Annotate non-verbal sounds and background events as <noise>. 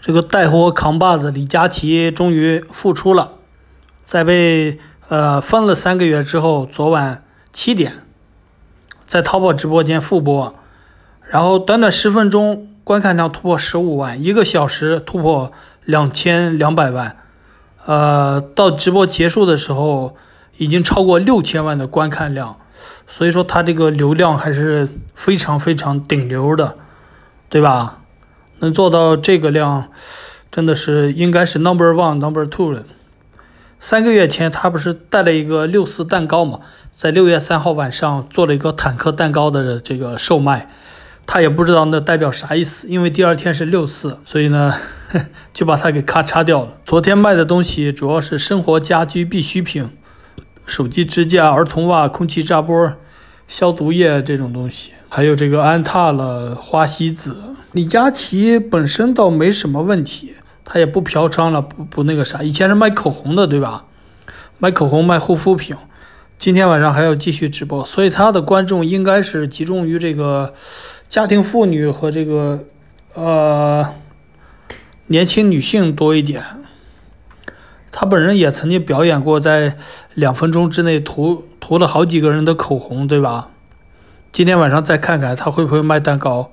这个带货扛把子李佳琦终于复出了，在被呃封了三个月之后，昨晚七点在淘宝直播间复播，然后短短十分钟观看量突破十五万，一个小时突破两千两百万，呃，到直播结束的时候已经超过六千万的观看量，所以说他这个流量还是非常非常顶流的，对吧？能做到这个量，真的是应该是 number one number two 了。三个月前他不是带了一个六四蛋糕嘛，在六月三号晚上做了一个坦克蛋糕的这个售卖，他也不知道那代表啥意思，因为第二天是六四，所以呢 <laughs> 就把它给咔嚓掉了。昨天卖的东西主要是生活家居必需品，手机支架、儿童袜、空气炸锅、消毒液这种东西，还有这个安踏了、花西子。李佳琦本身倒没什么问题，他也不嫖娼了，不不那个啥。以前是卖口红的，对吧？卖口红、卖护肤品。今天晚上还要继续直播，所以他的观众应该是集中于这个家庭妇女和这个呃年轻女性多一点。他本人也曾经表演过，在两分钟之内涂涂了好几个人的口红，对吧？今天晚上再看看他会不会卖蛋糕。